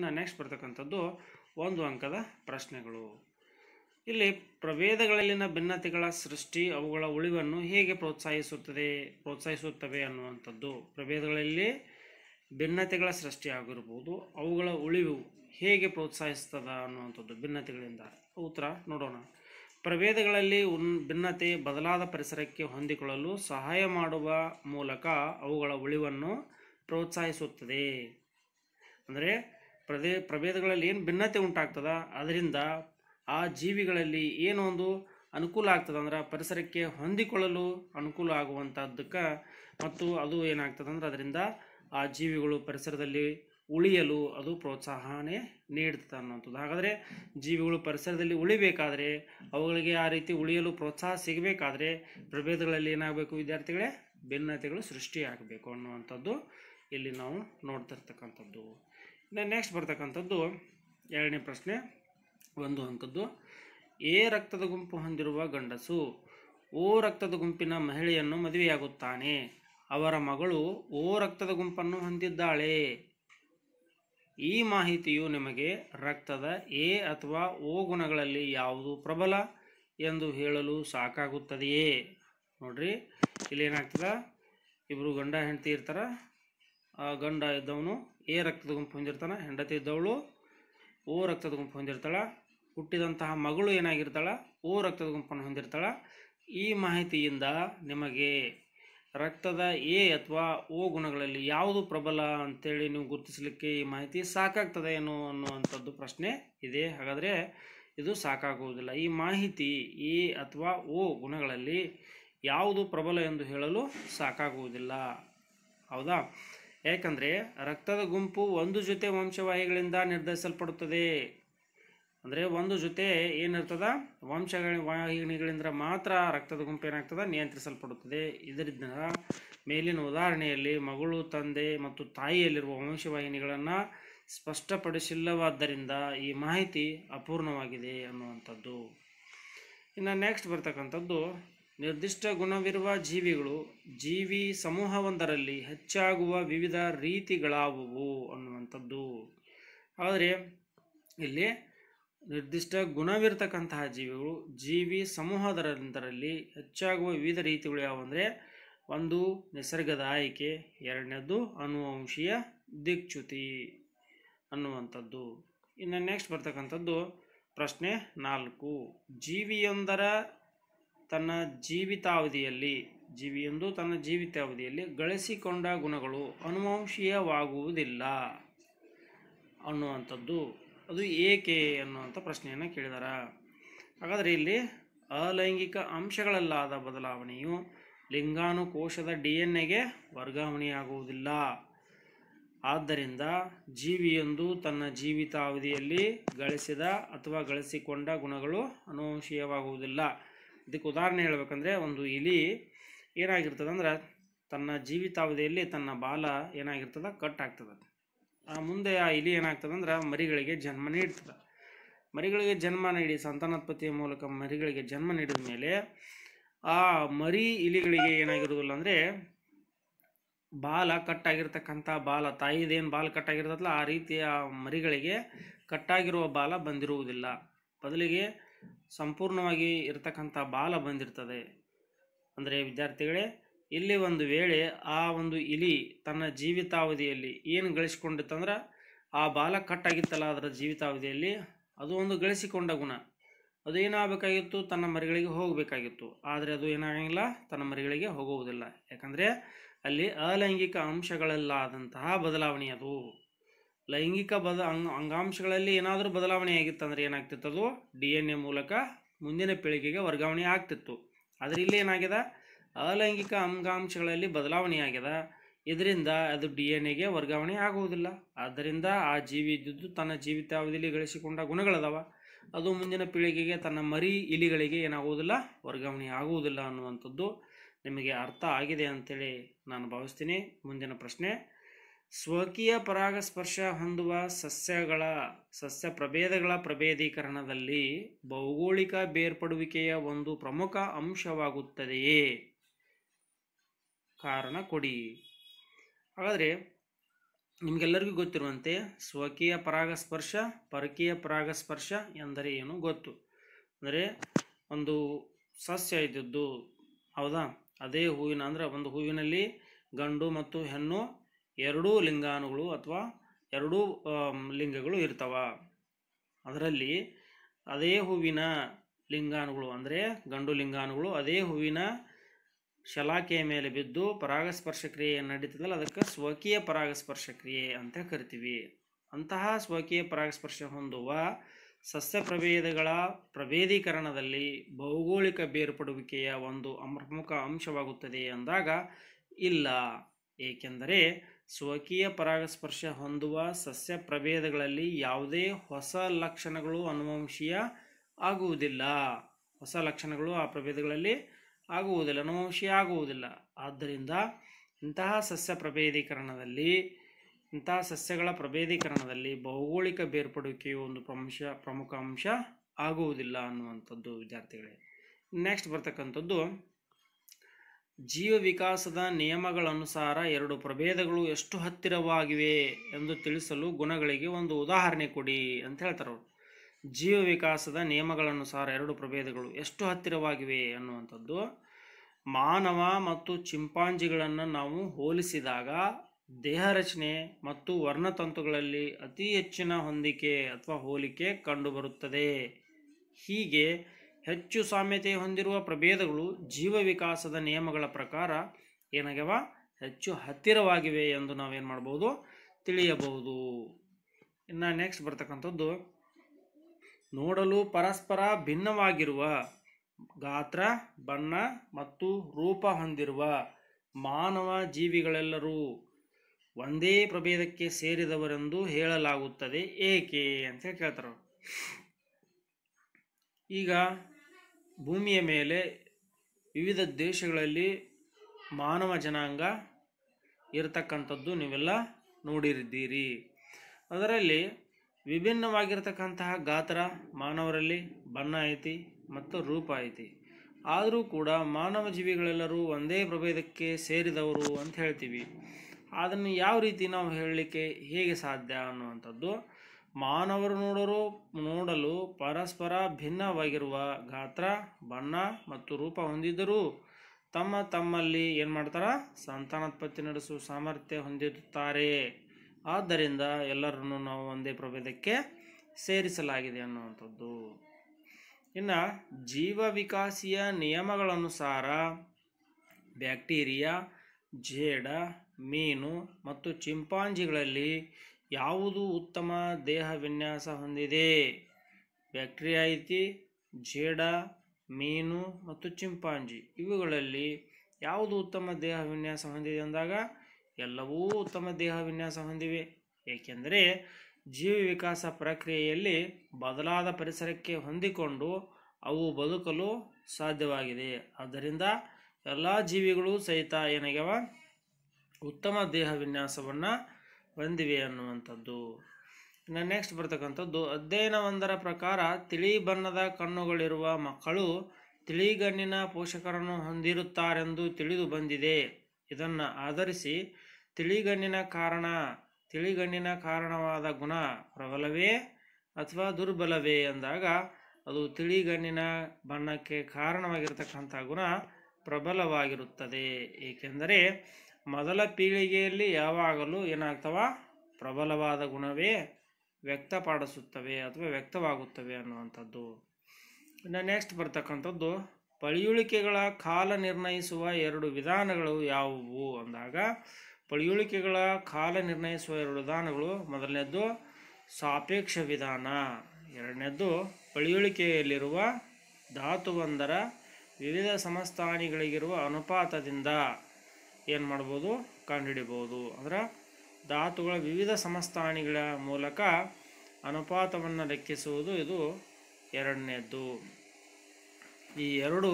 ಇನ್ನು ನೆಕ್ಸ್ಟ್ ಬರ್ತಕ್ಕಂಥದ್ದು ಒಂದು ಅಂಕದ ಪ್ರಶ್ನೆಗಳು ಇಲ್ಲಿ ಪ್ರಭೇದಗಳಲ್ಲಿನ ಭಿನ್ನತೆಗಳ ಸೃಷ್ಟಿ ಅವುಗಳ ಉಳಿವನ್ನು ಹೇಗೆ ಪ್ರೋತ್ಸಾಹಿಸುತ್ತದೆ ಪ್ರೋತ್ಸಾಹಿಸುತ್ತವೆ ಅನ್ನುವಂಥದ್ದು ಪ್ರಭೇದಗಳಲ್ಲಿ ಭಿನ್ನತೆಗಳ ಸೃಷ್ಟಿ ಸೃಷ್ಟಿಯಾಗಿರ್ಬೋದು ಅವುಗಳ ಉಳಿವು ಹೇಗೆ ಪ್ರೋತ್ಸಾಹಿಸ್ತದ ಅನ್ನುವಂಥದ್ದು ಭಿನ್ನತೆಗಳಿಂದ ಉತ್ತರ ನೋಡೋಣ ಪ್ರಭೇದಗಳಲ್ಲಿ ಉನ್ ಭಿನ್ನತೆ ಬದಲಾದ ಪರಿಸರಕ್ಕೆ ಹೊಂದಿಕೊಳ್ಳಲು ಸಹಾಯ ಮಾಡುವ ಮೂಲಕ ಅವುಗಳ ಉಳಿವನ್ನು ಪ್ರೋತ್ಸಾಹಿಸುತ್ತದೆ ಅಂದರೆ ಪ್ರದೇ ಪ್ರಭೇದಗಳಲ್ಲಿ ಏನು ಭಿನ್ನತೆ ಉಂಟಾಗ್ತದ ಅದರಿಂದ ಆ ಜೀವಿಗಳಲ್ಲಿ ಏನೋ ಒಂದು ಅನುಕೂಲ ಆಗ್ತದೆ ಅಂದ್ರೆ ಪರಿಸರಕ್ಕೆ ಹೊಂದಿಕೊಳ್ಳಲು ಅನುಕೂಲ ಆಗುವಂಥದ್ದಕ್ಕೆ ಮತ್ತು ಅದು ಏನಾಗ್ತದೆ ಅಂದ್ರೆ ಅದರಿಂದ ಆ ಜೀವಿಗಳು ಪರಿಸರದಲ್ಲಿ ಉಳಿಯಲು ಅದು ಪ್ರೋತ್ಸಾಹನೇ ನೀಡ್ತದೆ ಅನ್ನುವಂಥದ್ದು ಹಾಗಾದರೆ ಜೀವಿಗಳು ಪರಿಸರದಲ್ಲಿ ಉಳಿಬೇಕಾದರೆ ಅವುಗಳಿಗೆ ಆ ರೀತಿ ಉಳಿಯಲು ಪ್ರೋತ್ಸಾಹ ಸಿಗಬೇಕಾದ್ರೆ ಪ್ರಭೇದಗಳಲ್ಲಿ ಏನಾಗಬೇಕು ವಿದ್ಯಾರ್ಥಿಗಳೇ ಭಿನ್ನತೆಗಳು ಸೃಷ್ಟಿಯಾಗಬೇಕು ಅನ್ನುವಂಥದ್ದು ಇಲ್ಲಿ ನಾವು ನೋಡ್ತಿರ್ತಕ್ಕಂಥದ್ದು ನೆಕ್ಸ್ಟ್ ಬರ್ತಕ್ಕಂಥದ್ದು ಎರಡನೇ ಪ್ರಶ್ನೆ ಒಂದು ಅಂಕದ್ದು ಎ ರಕ್ತದ ಗುಂಪು ಹೊಂದಿರುವ ಗಂಡಸು ಓ ರಕ್ತದ ಗುಂಪಿನ ಮಹಿಳೆಯನ್ನು ಮದುವೆಯಾಗುತ್ತಾನೆ ಅವರ ಮಗಳು ಓ ರಕ್ತದ ಗುಂಪನ್ನು ಹೊಂದಿದ್ದಾಳೆ ಈ ಮಾಹಿತಿಯು ನಿಮಗೆ ರಕ್ತದ ಎ ಅಥವಾ ಓ ಗುಣಗಳಲ್ಲಿ ಯಾವುದು ಪ್ರಬಲ ಎಂದು ಹೇಳಲು ಸಾಕಾಗುತ್ತದೆಯೇ ನೋಡ್ರಿ ಇಲ್ಲೇನಾಗ್ತದೆ ಇಬ್ಬರು ಗಂಡ ಹೆಂಡತಿ ಆ ಗಂಡ ಇದ್ದವನು ಎ ರಕ್ತದ ಗುಂಪು ಹೊಂದಿರ್ತಾನೆ ಹೆಂಡತಿ ಇದ್ದವಳು ಓ ರಕ್ತದ ಗುಂಪು ಹೊಂದಿರ್ತಾಳೆ ಹುಟ್ಟಿದಂತಹ ಮಗಳು ಏನಾಗಿರ್ತಾಳೆ ಓ ರಕ್ತದ ಗುಂಪನ್ನು ಹೊಂದಿರ್ತಾಳೆ ಈ ಮಾಹಿತಿಯಿಂದ ನಿಮಗೆ ರಕ್ತದ ಎ ಅಥವಾ ಓ ಗುಣಗಳಲ್ಲಿ ಯಾವುದು ಪ್ರಬಲ ಅಂತೇಳಿ ನೀವು ಗುರುತಿಸಲಿಕ್ಕೆ ಈ ಮಾಹಿತಿ ಸಾಕಾಗ್ತದೆ ಏನು ಅನ್ನುವಂಥದ್ದು ಪ್ರಶ್ನೆ ಇದೆ ಹಾಗಾದರೆ ಇದು ಸಾಕಾಗುವುದಿಲ್ಲ ಈ ಮಾಹಿತಿ ಎ ಅಥವಾ ಓ ಗುಣಗಳಲ್ಲಿ ಯಾವುದು ಪ್ರಬಲ ಎಂದು ಹೇಳಲು ಸಾಕಾಗುವುದಿಲ್ಲ ಹೌದಾ ಯಾಕಂದರೆ ರಕ್ತದ ಗುಂಪು ಒಂದು ಜೊತೆ ವಂಶವಾಹಿಗಳಿಂದ ನಿರ್ಧರಿಸಲ್ಪಡುತ್ತದೆ ಅಂದರೆ ಒಂದು ಜೊತೆ ಏನಿರ್ತದೆ ವಂಶಗಳ ವಾಹಿನಿಗಳಿಂದ ಮಾತ್ರ ರಕ್ತದ ಗುಂಪು ಏನಾಗ್ತದೆ ನಿಯಂತ್ರಿಸಲ್ಪಡುತ್ತದೆ ಇದರಿಂದ ಮೇಲಿನ ಉದಾಹರಣೆಯಲ್ಲಿ ಮಗಳು ತಂದೆ ಮತ್ತು ತಾಯಿಯಲ್ಲಿರುವ ವಂಶವಾಹಿನಿಗಳನ್ನು ಸ್ಪಷ್ಟಪಡಿಸಿಲ್ಲವಾದ್ದರಿಂದ ಈ ಮಾಹಿತಿ ಅಪೂರ್ಣವಾಗಿದೆ ಅನ್ನುವಂಥದ್ದು ಇನ್ನು ನೆಕ್ಸ್ಟ್ ಬರ್ತಕ್ಕಂಥದ್ದು ನಿರ್ದಿಷ್ಟ ಗುಣವಿರುವ ಜೀವಿಗಳು ಜೀವಿ ಸಮೂಹವೊಂದರಲ್ಲಿ ಹೆಚ್ಚಾಗುವ ವಿವಿಧ ರೀತಿಗಳಾವುವು ಅನ್ನುವಂಥದ್ದು ಆದರೆ ಇಲ್ಲಿ ನಿರ್ದಿಷ್ಟ ಗುಣವಿರತಕ್ಕಂತಹ ಜೀವಿಗಳು ಜೀವಿ ಸಮೂಹದರಂತರಲ್ಲಿ ಹೆಚ್ಚಾಗುವ ವಿವಿಧ ರೀತಿಗಳು ಯಾವುವಂದರೆ ಒಂದು ನಿಸರ್ಗದ ಆಯ್ಕೆ ಎರಡನೇದು ಅನುವಂಶೀಯ ದಿಕ್ಚ್ಯುತಿ ಅನ್ನುವಂಥದ್ದು ಇನ್ನು ನೆಕ್ಸ್ಟ್ ಬರ್ತಕ್ಕಂಥದ್ದು ಪ್ರಶ್ನೆ ನಾಲ್ಕು ಜೀವಿಯೊಂದರ ತನ್ನ ಜೀವಿತಾವಧಿಯಲ್ಲಿ ಜೀವಿಯೊಂದು ತನ್ನ ಜೀವಿತಾವಧಿಯಲ್ಲಿ ಗಳಿಸಿಕೊಂಡ ಗುಣಗಳು ಅನುವಂಶೀಯವಾಗುವುದಿಲ್ಲ ಅನ್ನುವಂಥದ್ದು ಅದು ಏಕೆ ಅನ್ನುವಂಥ ಪ್ರಶ್ನೆಯನ್ನು ಕೇಳಿದಾರ ಹಾಗಾದರೆ ಇಲ್ಲಿ ಅಲೈಂಗಿಕ ಅಂಶಗಳಲ್ಲಾದ ಬದಲಾವಣೆಯು ಲಿಂಗಾನುಕೋಶದ ಡಿ ಎನ್ ಎಗೆ ವರ್ಗಾವಣೆಯಾಗುವುದಿಲ್ಲ ಆದ್ದರಿಂದ ಜೀವಿಯೊಂದು ತನ್ನ ಜೀವಿತಾವಧಿಯಲ್ಲಿ ಗಳಿಸಿದ ಅಥವಾ ಗಳಿಸಿಕೊಂಡ ಗುಣಗಳು ಅನುವಂಶೀಯವಾಗುವುದಿಲ್ಲ ಇದಕ್ಕೆ ಉದಾಹರಣೆ ಹೇಳ್ಬೇಕಂದ್ರೆ ಒಂದು ಇಲಿ ಏನಾಗಿರ್ತದೆ ಅಂದ್ರೆ ತನ್ನ ಜೀವಿತಾವಧಿಯಲ್ಲಿ ತನ್ನ ಬಾಲ ಏನಾಗಿರ್ತದ ಕಟ್ ಆಗ್ತದ ಆ ಮುಂದೆ ಆ ಇಲಿ ಏನಾಗ್ತದೆ ಅಂದ್ರೆ ಮರಿಗಳಿಗೆ ಜನ್ಮ ನೀಡ್ತದೆ ಮರಿಗಳಿಗೆ ಜನ್ಮ ನೀಡಿ ಸಂತಾನೋತ್ಪತ್ತಿಯ ಮೂಲಕ ಮರಿಗಳಿಗೆ ಜನ್ಮ ನೀಡಿದ ಮೇಲೆ ಆ ಮರಿ ಇಲಿಗಳಿಗೆ ಏನಾಗಿರುವುದಿಲ್ಲ ಅಂದರೆ ಬಾಲ ಕಟ್ಟಾಗಿರ್ತಕ್ಕಂಥ ಬಾಲ ತಾಯಿದೇನು ಬಾಲ ಕಟ್ಟಾಗಿರ್ತದಲ್ಲ ಆ ರೀತಿಯ ಮರಿಗಳಿಗೆ ಕಟ್ಟಾಗಿರುವ ಬಾಲ ಬಂದಿರುವುದಿಲ್ಲ ಬದಲಿಗೆ ಸಂಪೂರ್ಣವಾಗಿ ಇರತಕ್ಕಂಥ ಬಾಲ ಬಂದಿರ್ತದೆ ಅಂದರೆ ವಿದ್ಯಾರ್ಥಿಗಳೇ ಇಲ್ಲಿ ಒಂದು ವೇಳೆ ಆ ಒಂದು ಇಲಿ ತನ್ನ ಜೀವಿತಾವಧಿಯಲ್ಲಿ ಏನು ಗಳಿಸಿಕೊಂಡಿತ್ತಂದ್ರೆ ಆ ಬಾಲ ಕಟ್ಟಾಗಿತ್ತಲ್ಲ ಅದರ ಜೀವಿತಾವಧಿಯಲ್ಲಿ ಅದು ಒಂದು ಗಳಿಸಿಕೊಂಡ ಗುಣ ಅದು ಏನಾಗಬೇಕಾಗಿತ್ತು ತನ್ನ ಮರಿಗಳಿಗೆ ಹೋಗಬೇಕಾಗಿತ್ತು ಆದರೆ ಅದು ಏನಾಗಂಗಿಲ್ಲ ತನ್ನ ಮರಿಗಳಿಗೆ ಹೋಗುವುದಿಲ್ಲ ಯಾಕಂದರೆ ಅಲ್ಲಿ ಅಲೈಂಗಿಕ ಅಂಶಗಳಲ್ಲಾದಂತಹ ಬದಲಾವಣೆ ಅದು ಲೈಂಗಿಕ ಬದ ಅಂಗ ಅಂಗಾಂಶಗಳಲ್ಲಿ ಏನಾದರೂ ಬದಲಾವಣೆ ಆಗಿತ್ತಂದ್ರೆ ಏನಾಗ್ತಿತ್ತು ಅದು ಡಿ ಎನ್ ಎ ಮೂಲಕ ಮುಂದಿನ ಪೀಳಿಗೆಗೆ ವರ್ಗಾವಣೆ ಆಗ್ತಿತ್ತು ಆದರೆ ಇಲ್ಲಿ ಏನಾಗಿದೆ ಅಲೈಂಗಿಕ ಅಂಗಾಂಶಗಳಲ್ಲಿ ಬದಲಾವಣೆ ಆಗ್ಯದ ಇದರಿಂದ ಅದು ಡಿ ಎನ್ ಎಗೆ ವರ್ಗಾವಣೆ ಆಗುವುದಿಲ್ಲ ಆದ್ದರಿಂದ ಆ ಜೀವಿ ಇದ್ದಿದ್ದು ತನ್ನ ಜೀವಿತಾವಧಿಯಲ್ಲಿ ಗಳಿಸಿಕೊಂಡ ಗುಣಗಳದಾವ ಅದು ಮುಂದಿನ ಪೀಳಿಗೆಗೆ ತನ್ನ ಮರಿ ಇಲಿಗಳಿಗೆ ಏನಾಗುವುದಿಲ್ಲ ವರ್ಗಾವಣೆ ಆಗುವುದಿಲ್ಲ ಅನ್ನುವಂಥದ್ದು ನಿಮಗೆ ಅರ್ಥ ಆಗಿದೆ ಅಂತೇಳಿ ನಾನು ಭಾವಿಸ್ತೀನಿ ಮುಂದಿನ ಪ್ರಶ್ನೆ ಸ್ವಕೀಯ ಪರಾಗಸ್ಪರ್ಶ ಹೊಂದುವ ಸಸ್ಯಗಳ ಸಸ್ಯ ಪ್ರಭೇದಗಳ ಪ್ರಭೇದೀಕರಣದಲ್ಲಿ ಭೌಗೋಳಿಕ ಬೇರ್ಪಡುವಿಕೆಯ ಒಂದು ಪ್ರಮುಖ ಅಂಶವಾಗುತ್ತದೆಯೇ ಕಾರಣ ಕೊಡಿ ಹಾಗಾದರೆ ನಿಮಗೆಲ್ಲರಿಗೂ ಗೊತ್ತಿರುವಂತೆ ಸ್ವಕೀಯ ಪರಾಗಸ್ಪರ್ಶ ಪರಕೀಯ ಪರಾಗಸ್ಪರ್ಶ ಎಂದರೆ ಏನು ಗೊತ್ತು ಅಂದರೆ ಒಂದು ಸಸ್ಯ ಇದ್ದದ್ದು ಹೌದಾ ಅದೇ ಹೂವಿನ ಅಂದರೆ ಒಂದು ಹೂವಿನಲ್ಲಿ ಗಂಡು ಮತ್ತು ಹೆಣ್ಣು ಎರಡೂ ಲಿಂಗಾಣುಗಳು ಅಥವಾ ಎರಡೂ ಲಿಂಗಗಳು ಇರ್ತವ ಅದರಲ್ಲಿ ಅದೇ ಹೂವಿನ ಲಿಂಗಾಣುಗಳು ಅಂದರೆ ಗಂಡು ಲಿಂಗಾಣುಗಳು ಅದೇ ಹೂವಿನ ಶಲಾಕೆಯ ಮೇಲೆ ಬಿದ್ದು ಪರಾಗಸ್ಪರ್ಶ ಕ್ರಿಯೆ ನಡೀತದಲ್ಲ ಅದಕ್ಕೆ ಸ್ವಕೀಯ ಪರಾಗಸ್ಪರ್ಶ ಕ್ರಿಯೆ ಅಂತ ಕರಿತೀವಿ ಅಂತಹ ಸ್ವಕೀಯ ಪರಾಗಸ್ಪರ್ಶ ಹೊಂದುವ ಸಸ್ಯ ಪ್ರಭೇದಗಳ ಪ್ರಭೇದೀಕರಣದಲ್ಲಿ ಭೌಗೋಳಿಕ ಬೇರ್ಪಡುವಿಕೆಯ ಒಂದು ಪ್ರಮುಖ ಅಂಶವಾಗುತ್ತದೆ ಅಂದಾಗ ಇಲ್ಲ ಏಕೆಂದರೆ ಸ್ವಕೀಯ ಪರಾಗಸ್ಪರ್ಶ ಹೊಂದುವ ಸಸ್ಯ ಪ್ರಭೇದಗಳಲ್ಲಿ ಯಾವುದೇ ಹೊಸ ಲಕ್ಷಣಗಳು ಅನುವಂಶೀಯ ಆಗುವುದಿಲ್ಲ ಹೊಸ ಲಕ್ಷಣಗಳು ಆ ಪ್ರಭೇದಗಳಲ್ಲಿ ಆಗುವುದಿಲ್ಲ ಅನುವಂಶೀಯ ಆಗುವುದಿಲ್ಲ ಆದ್ದರಿಂದ ಇಂತಹ ಸಸ್ಯ ಪ್ರಭೇದೀಕರಣದಲ್ಲಿ ಇಂತಹ ಸಸ್ಯಗಳ ಪ್ರಭೇದೀಕರಣದಲ್ಲಿ ಭೌಗೋಳಿಕ ಬೇರ್ಪಡುವಿಕೆಯು ಒಂದು ಪ್ರಮುಖ ಪ್ರಮುಖ ಅಂಶ ಆಗುವುದಿಲ್ಲ ಅನ್ನುವಂಥದ್ದು ವಿದ್ಯಾರ್ಥಿಗಳೇ ನೆಕ್ಸ್ಟ್ ಬರ್ತಕ್ಕಂಥದ್ದು ಜೀವ ವಿಕಾಸದ ನಿಯಮಗಳನುಸಾರ ಎರಡು ಪ್ರಭೇದಗಳು ಎಷ್ಟು ಹತ್ತಿರವಾಗಿವೆ ಎಂದು ತಿಳಿಸಲು ಗುಣಗಳಿಗೆ ಒಂದು ಉದಾಹರಣೆ ಕೊಡಿ ಅಂತ ಹೇಳ್ತಾರೆ ಅವರು ಜೀವ ವಿಕಾಸದ ನಿಯಮಗಳನುಸಾರ ಎರಡು ಪ್ರಭೇದಗಳು ಎಷ್ಟು ಹತ್ತಿರವಾಗಿವೆ ಅನ್ನುವಂಥದ್ದು ಮಾನವ ಮತ್ತು ಚಿಂಪಾಂಜಿಗಳನ್ನು ನಾವು ಹೋಲಿಸಿದಾಗ ದೇಹ ರಚನೆ ಮತ್ತು ವರ್ಣತಂತುಗಳಲ್ಲಿ ಅತಿ ಹೆಚ್ಚಿನ ಹೊಂದಿಕೆ ಅಥವಾ ಹೋಲಿಕೆ ಕಂಡುಬರುತ್ತದೆ ಹೀಗೆ ಹೆಚ್ಚು ಸಾಮ್ಯತೆ ಹೊಂದಿರುವ ಪ್ರಭೇದಗಳು ಜೀವ ವಿಕಾಸದ ನಿಯಮಗಳ ಪ್ರಕಾರ ಏನಾಗ್ಯವ ಹೆಚ್ಚು ಹತ್ತಿರವಾಗಿವೆ ಎಂದು ನಾವೇನು ಮಾಡ್ಬೋದು ತಿಳಿಯಬಹುದು ಇನ್ನು ನೆಕ್ಸ್ಟ್ ಬರ್ತಕ್ಕಂಥದ್ದು ನೋಡಲು ಪರಸ್ಪರ ಭಿನ್ನವಾಗಿರುವ ಗಾತ್ರ ಬಣ್ಣ ಮತ್ತು ರೂಪ ಹೊಂದಿರುವ ಮಾನವ ಜೀವಿಗಳೆಲ್ಲರೂ ಒಂದೇ ಪ್ರಭೇದಕ್ಕೆ ಸೇರಿದವರೆಂದು ಹೇಳಲಾಗುತ್ತದೆ ಏಕೆ ಅಂತ ಕೇಳ್ತಾರೆ ಈಗ ಭೂಮಿಯ ಮೇಲೆ ವಿವಿಧ ದೇಶಗಳಲ್ಲಿ ಮಾನವ ಜನಾಂಗ ಇರತಕ್ಕಂಥದ್ದು ನೀವೆಲ್ಲ ನೋಡಿರಿದ್ದೀರಿ ಅದರಲ್ಲಿ ವಿಭಿನ್ನವಾಗಿರ್ತಕ್ಕಂತಹ ಗಾತ್ರ ಮಾನವರಲ್ಲಿ ಬಣ್ಣ ಐತಿ ಮತ್ತು ರೂಪ ಐತಿ ಆದರೂ ಕೂಡ ಮಾನವ ಜೀವಿಗಳೆಲ್ಲರೂ ಒಂದೇ ಪ್ರಭೇದಕ್ಕೆ ಸೇರಿದವರು ಅಂತ ಹೇಳ್ತೀವಿ ಅದನ್ನು ಯಾವ ರೀತಿ ನಾವು ಹೇಳಲಿಕ್ಕೆ ಹೇಗೆ ಸಾಧ್ಯ ಅನ್ನುವಂಥದ್ದು ಮಾನವರು ನೋಡಲು ನೋಡಲು ಪರಸ್ಪರ ಭಿನ್ನವಾಗಿರುವ ಗಾತ್ರ ಬಣ್ಣ ಮತ್ತು ರೂಪ ಹೊಂದಿದ್ದರೂ ತಮ್ಮ ತಮ್ಮಲ್ಲಿ ಏನು ಮಾಡ್ತಾರೆ ಸಂತಾನೋತ್ಪತ್ತಿ ನಡೆಸುವ ಸಾಮರ್ಥ್ಯ ಹೊಂದಿರುತ್ತಾರೆ ಆದ್ದರಿಂದ ಎಲ್ಲರನ್ನು ನಾವು ಒಂದೇ ಪ್ರಭೇದಕ್ಕೆ ಸೇರಿಸಲಾಗಿದೆ ಅನ್ನುವಂಥದ್ದು ಇನ್ನು ಜೀವ ವಿಕಾಸಿಯ ನಿಯಮಗಳನುಸಾರ ಬ್ಯಾಕ್ಟೀರಿಯಾ ಜೇಡ ಮೀನು ಮತ್ತು ಚಿಂಪಾಂಜಿಗಳಲ್ಲಿ ಯಾವುದು ಉತ್ತಮ ದೇಹ ವಿನ್ಯಾಸ ಹೊಂದಿದೆ ಬ್ಯಾಕ್ಟೀರಿಯಾ ಐತಿ ಜೇಡ ಮೀನು ಮತ್ತು ಚಿಂಪಾಂಜಿ ಇವುಗಳಲ್ಲಿ ಯಾವುದು ಉತ್ತಮ ದೇಹ ವಿನ್ಯಾಸ ಹೊಂದಿದೆ ಅಂದಾಗ ಎಲ್ಲವೂ ಉತ್ತಮ ದೇಹ ವಿನ್ಯಾಸ ಹೊಂದಿವೆ ಏಕೆಂದರೆ ಜೀವ ವಿಕಾಸ ಪ್ರಕ್ರಿಯೆಯಲ್ಲಿ ಬದಲಾದ ಪರಿಸರಕ್ಕೆ ಹೊಂದಿಕೊಂಡು ಅವು ಬದುಕಲು ಸಾಧ್ಯವಾಗಿದೆ ಆದ್ದರಿಂದ ಎಲ್ಲ ಜೀವಿಗಳು ಸಹಿತ ಏನಾಗ್ಯಾವ ಉತ್ತಮ ದೇಹ ವಿನ್ಯಾಸವನ್ನು ಬಂದಿವೆ ಅನ್ನುವಂಥದ್ದು ಇನ್ನು ನೆಕ್ಸ್ಟ್ ಬರ್ತಕ್ಕಂಥದ್ದು ಅಧ್ಯಯನವೊಂದರ ಪ್ರಕಾರ ತಿಳಿ ಬಣ್ಣದ ಕಣ್ಣುಗಳಿರುವ ಮಕ್ಕಳು ತಿಳಿಗಣ್ಣಿನ ಪೋಷಕರನ್ನು ಹೊಂದಿರುತ್ತಾರೆಂದು ತಿಳಿದು ಬಂದಿದೆ ಇದನ್ನು ಆಧರಿಸಿ ತಿಳಿಗಣ್ಣಿನ ಕಾರಣ ತಿಳಿಗಣ್ಣಿನ ಕಾರಣವಾದ ಗುಣ ಪ್ರಬಲವೇ ಅಥವಾ ದುರ್ಬಲವೇ ಎಂದಾಗ ಅದು ತಿಳಿಗಣ್ಣಿನ ಬಣ್ಣಕ್ಕೆ ಕಾರಣವಾಗಿರತಕ್ಕಂಥ ಗುಣ ಪ್ರಬಲವಾಗಿರುತ್ತದೆ ಏಕೆಂದರೆ ಮೊದಲ ಪೀಳಿಗೆಯಲ್ಲಿ ಯಾವಾಗಲೂ ಏನಾಗ್ತವ ಪ್ರಬಲವಾದ ಗುಣವೇ ವ್ಯಕ್ತಪಡಿಸುತ್ತವೆ ಅಥವಾ ವ್ಯಕ್ತವಾಗುತ್ತವೆ ಅನ್ನುವಂಥದ್ದು ಇನ್ನು ನೆಕ್ಸ್ಟ್ ಬರ್ತಕ್ಕಂಥದ್ದು ಪಳಿಯುಳಿಕೆಗಳ ಕಾಲ ನಿರ್ಣಯಿಸುವ ಎರಡು ವಿಧಾನಗಳು ಯಾವುವು ಅಂದಾಗ ಪಳಿಯುಳಿಕೆಗಳ ಕಾಲ ನಿರ್ಣಯಿಸುವ ಎರಡು ವಿಧಾನಗಳು ಮೊದಲನೇದ್ದು ಸಾಪೇಕ್ಷ ವಿಧಾನ ಎರಡನೇದ್ದು ಪಳಿಯುಳಿಕೆಯಲ್ಲಿರುವ ಧಾತುವೊಂದರ ವಿವಿಧ ಸಮಸ್ಥಾನಿಗಳಿಗಿರುವ ಅನುಪಾತದಿಂದ ಏನು ಮಾಡ್ಬೋದು ಕಂಡುಹಿಡಿಬೋದು ಅಂದ್ರೆ ಧಾತುಗಳ ವಿವಿಧ ಸಮಸ್ಥಾನಿಗಳ ಮೂಲಕ ಅನುಪಾತವನ್ನು ಲೆಕ್ಕಿಸುವುದು ಇದು ಎರಡನೇದ್ದು ಈ ಎರಡು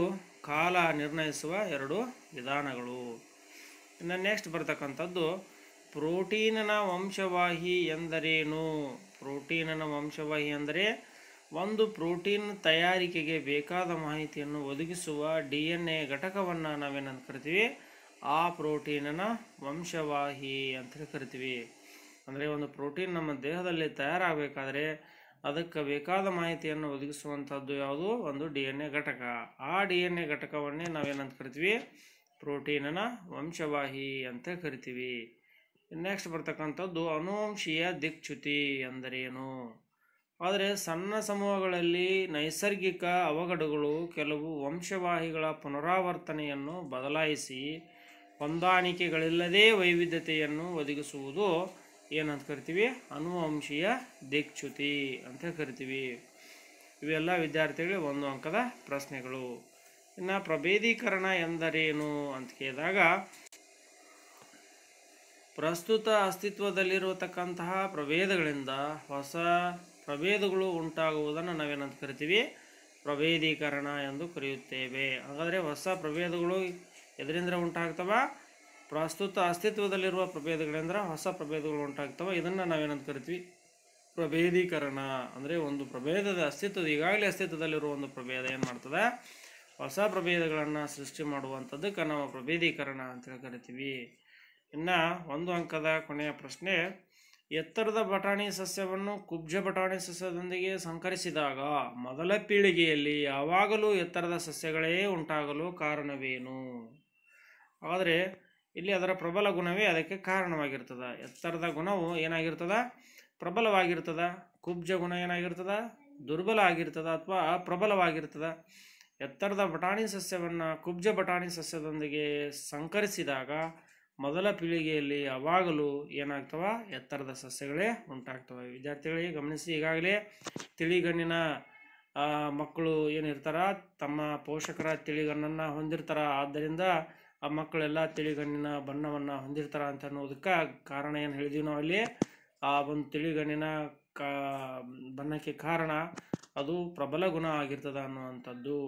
ಕಾಲ ನಿರ್ಣಯಿಸುವ ಎರಡು ವಿಧಾನಗಳು ಇನ್ನು ನೆಕ್ಸ್ಟ್ ಬರ್ತಕ್ಕಂಥದ್ದು ಪ್ರೋಟೀನಿನ ವಂಶವಾಹಿ ಎಂದರೇನು ಪ್ರೋಟೀನಿನ ವಂಶವಾಹಿ ಅಂದರೆ ಒಂದು ಪ್ರೋಟೀನ್ ತಯಾರಿಕೆಗೆ ಬೇಕಾದ ಮಾಹಿತಿಯನ್ನು ಒದಗಿಸುವ ಡಿ ಎನ್ ಎ ಘಟಕವನ್ನು ನಾವೇನಂತ ಕರಿತೀವಿ ಆ ಪ್ರೋಟೀನನ್ನು ವಂಶವಾಹಿ ಅಂತ ಕರಿತೀವಿ ಅಂದರೆ ಒಂದು ಪ್ರೋಟೀನ್ ನಮ್ಮ ದೇಹದಲ್ಲಿ ತಯಾರಾಗಬೇಕಾದ್ರೆ ಅದಕ್ಕೆ ಬೇಕಾದ ಮಾಹಿತಿಯನ್ನು ಒದಗಿಸುವಂಥದ್ದು ಯಾವುದು ಒಂದು ಡಿ ಎನ್ ಎ ಘಟಕ ಆ ಡಿ ಎನ್ ಎ ಘಟಕವನ್ನೇ ನಾವೇನಂತ ಕರಿತೀವಿ ಪ್ರೋಟೀನನ್ನು ವಂಶವಾಹಿ ಅಂತ ಕರಿತೀವಿ ನೆಕ್ಸ್ಟ್ ಬರ್ತಕ್ಕಂಥದ್ದು ಅನುವಂಶೀಯ ದಿಕ್ಚ್ಯುತಿ ಅಂದರೇನು ಆದರೆ ಸಣ್ಣ ಸಮೂಹಗಳಲ್ಲಿ ನೈಸರ್ಗಿಕ ಅವಘಡಗಳು ಕೆಲವು ವಂಶವಾಹಿಗಳ ಪುನರಾವರ್ತನೆಯನ್ನು ಬದಲಾಯಿಸಿ ಹೊಂದಾಣಿಕೆಗಳಿಲ್ಲದೇ ವೈವಿಧ್ಯತೆಯನ್ನು ಒದಗಿಸುವುದು ಏನಂತ ಕರಿತೀವಿ ಅನುವಂಶೀಯ ದಿಕ್ಚ್ಯುತಿ ಅಂತ ಕರಿತೀವಿ ಇವೆಲ್ಲ ವಿದ್ಯಾರ್ಥಿಗಳಿಗೆ ಒಂದು ಅಂಕದ ಪ್ರಶ್ನೆಗಳು ಇನ್ನು ಪ್ರಭೇದೀಕರಣ ಎಂದರೇನು ಅಂತ ಕೇಳಿದಾಗ ಪ್ರಸ್ತುತ ಅಸ್ತಿತ್ವದಲ್ಲಿರತಕ್ಕಂತಹ ಪ್ರಭೇದಗಳಿಂದ ಹೊಸ ಪ್ರಭೇದಗಳು ಉಂಟಾಗುವುದನ್ನು ನಾವೇನಂತ ಕರಿತೀವಿ ಪ್ರಭೇದೀಕರಣ ಎಂದು ಕರೆಯುತ್ತೇವೆ ಹಾಗಾದರೆ ಹೊಸ ಪ್ರಭೇದಗಳು ಇದರಿಂದ ಉಂಟಾಗ್ತವೆ ಪ್ರಸ್ತುತ ಅಸ್ತಿತ್ವದಲ್ಲಿರುವ ಪ್ರಭೇದಗಳಿಂದ ಹೊಸ ಪ್ರಭೇದಗಳು ಉಂಟಾಗ್ತವೆ ಇದನ್ನು ನಾವೇನಂತ ಕರಿತೀವಿ ಪ್ರಭೇದೀಕರಣ ಅಂದರೆ ಒಂದು ಪ್ರಭೇದದ ಅಸ್ತಿತ್ವದ ಈಗಾಗಲೇ ಅಸ್ತಿತ್ವದಲ್ಲಿರುವ ಒಂದು ಪ್ರಭೇದ ಏನು ಮಾಡ್ತದೆ ಹೊಸ ಪ್ರಭೇದಗಳನ್ನು ಸೃಷ್ಟಿ ಮಾಡುವಂಥದ್ದಕ್ಕೆ ನಾವು ಪ್ರಭೇದೀಕರಣ ಅಂತೇಳಿ ಕರಿತೀವಿ ಇನ್ನು ಒಂದು ಅಂಕದ ಕೊನೆಯ ಪ್ರಶ್ನೆ ಎತ್ತರದ ಬಟಾಣಿ ಸಸ್ಯವನ್ನು ಕುಬ್ಜ ಬಟಾಣಿ ಸಸ್ಯದೊಂದಿಗೆ ಸಂಕರಿಸಿದಾಗ ಮೊದಲ ಪೀಳಿಗೆಯಲ್ಲಿ ಯಾವಾಗಲೂ ಎತ್ತರದ ಸಸ್ಯಗಳೇ ಉಂಟಾಗಲು ಕಾರಣವೇನು ಆದರೆ ಇಲ್ಲಿ ಅದರ ಪ್ರಬಲ ಗುಣವೇ ಅದಕ್ಕೆ ಕಾರಣವಾಗಿರ್ತದ ಎತ್ತರದ ಗುಣವು ಏನಾಗಿರ್ತದ ಪ್ರಬಲವಾಗಿರ್ತದ ಕುಬ್ಜ ಗುಣ ಏನಾಗಿರ್ತದ ದುರ್ಬಲ ಆಗಿರ್ತದೆ ಅಥವಾ ಪ್ರಬಲವಾಗಿರ್ತದ ಎತ್ತರದ ಬಟಾಣಿ ಸಸ್ಯವನ್ನು ಕುಬ್ಜ ಬಟಾಣಿ ಸಸ್ಯದೊಂದಿಗೆ ಸಂಕರಿಸಿದಾಗ ಮೊದಲ ಪೀಳಿಗೆಯಲ್ಲಿ ಯಾವಾಗಲೂ ಏನಾಗ್ತವ ಎತ್ತರದ ಸಸ್ಯಗಳೇ ಉಂಟಾಗ್ತವೆ ವಿದ್ಯಾರ್ಥಿಗಳಿಗೆ ಗಮನಿಸಿ ಈಗಾಗಲೇ ತಿಳಿಗಣ್ಣಿನ ಮಕ್ಕಳು ಏನಿರ್ತಾರ ತಮ್ಮ ಪೋಷಕರ ತಿಳಿಗಣ್ಣನ್ನು ಹೊಂದಿರ್ತಾರ ಆದ್ದರಿಂದ ಆ ಮಕ್ಕಳೆಲ್ಲ ತಿಳಿಗಣ್ಣಿನ ಬಣ್ಣವನ್ನು ಹೊಂದಿರ್ತಾರ ಅಂತ ಅನ್ನೋದಕ್ಕೆ ಕಾರಣ ಏನು ಹೇಳಿದೀವಿ ನಾವು ಅಲ್ಲಿ ಆ ಒಂದು ತಿಳಿಗಣ್ಣಿನ ಕಾ ಬಣ್ಣಕ್ಕೆ ಕಾರಣ ಅದು ಪ್ರಬಲ ಗುಣ ಆಗಿರ್ತದೆ ಅನ್ನುವಂಥದ್ದು